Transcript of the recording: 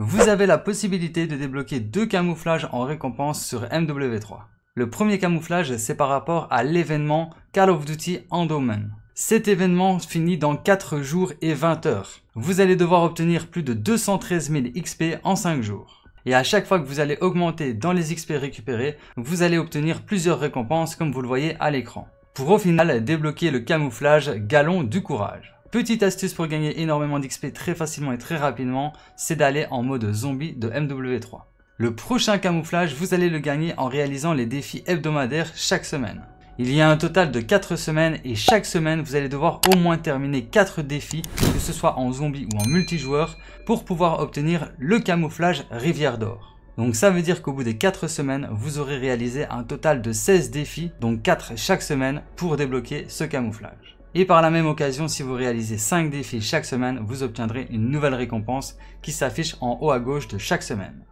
Vous avez la possibilité de débloquer deux camouflages en récompense sur MW3. Le premier camouflage, c'est par rapport à l'événement Call of Duty Endowment. Cet événement finit dans 4 jours et 20 heures. Vous allez devoir obtenir plus de 213 000 XP en 5 jours. Et à chaque fois que vous allez augmenter dans les XP récupérés, vous allez obtenir plusieurs récompenses comme vous le voyez à l'écran. Pour au final débloquer le camouflage Galon du Courage. Petite astuce pour gagner énormément d'XP très facilement et très rapidement, c'est d'aller en mode zombie de MW3. Le prochain camouflage, vous allez le gagner en réalisant les défis hebdomadaires chaque semaine. Il y a un total de 4 semaines et chaque semaine, vous allez devoir au moins terminer 4 défis, que ce soit en zombie ou en multijoueur, pour pouvoir obtenir le camouflage Rivière d'Or. Donc ça veut dire qu'au bout des 4 semaines, vous aurez réalisé un total de 16 défis, donc 4 chaque semaine, pour débloquer ce camouflage. Et par la même occasion, si vous réalisez 5 défis chaque semaine, vous obtiendrez une nouvelle récompense qui s'affiche en haut à gauche de chaque semaine.